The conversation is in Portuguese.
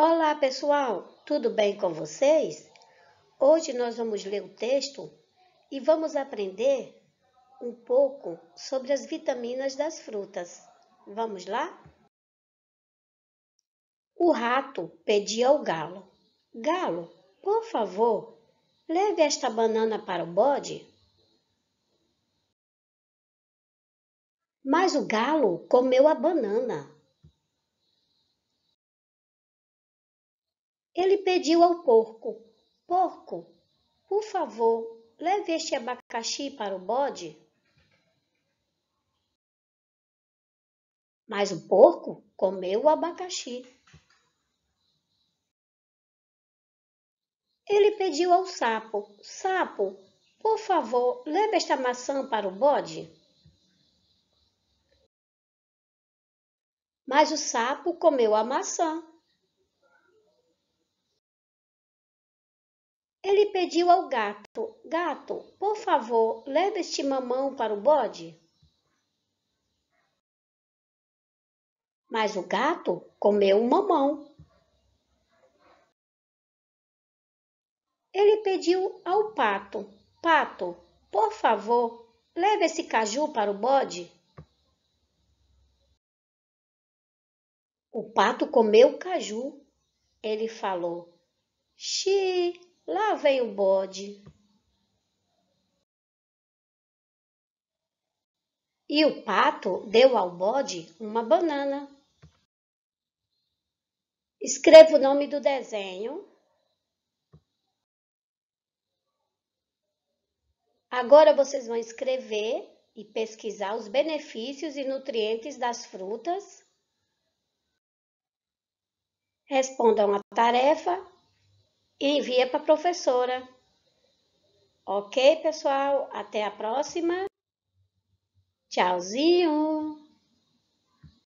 Olá pessoal, tudo bem com vocês? Hoje nós vamos ler o texto e vamos aprender um pouco sobre as vitaminas das frutas. Vamos lá? O rato pedia ao galo: Galo, por favor, leve esta banana para o bode. Mas o galo comeu a banana Ele pediu ao porco: Porco, por favor, leve este abacaxi para o bode. Mas o porco comeu o abacaxi. Ele pediu ao sapo: Sapo, por favor, leve esta maçã para o bode. Mas o sapo comeu a maçã. Ele pediu ao gato: Gato, por favor, leve este mamão para o bode. Mas o gato comeu o mamão. Ele pediu ao pato: Pato, por favor, leve esse caju para o bode. O pato comeu o caju. Ele falou: Xiii. Lá vem o bode. E o pato deu ao bode uma banana. Escreva o nome do desenho. Agora vocês vão escrever e pesquisar os benefícios e nutrientes das frutas. Respondam a tarefa e envia para a professora. Ok, pessoal? Até a próxima. Tchauzinho!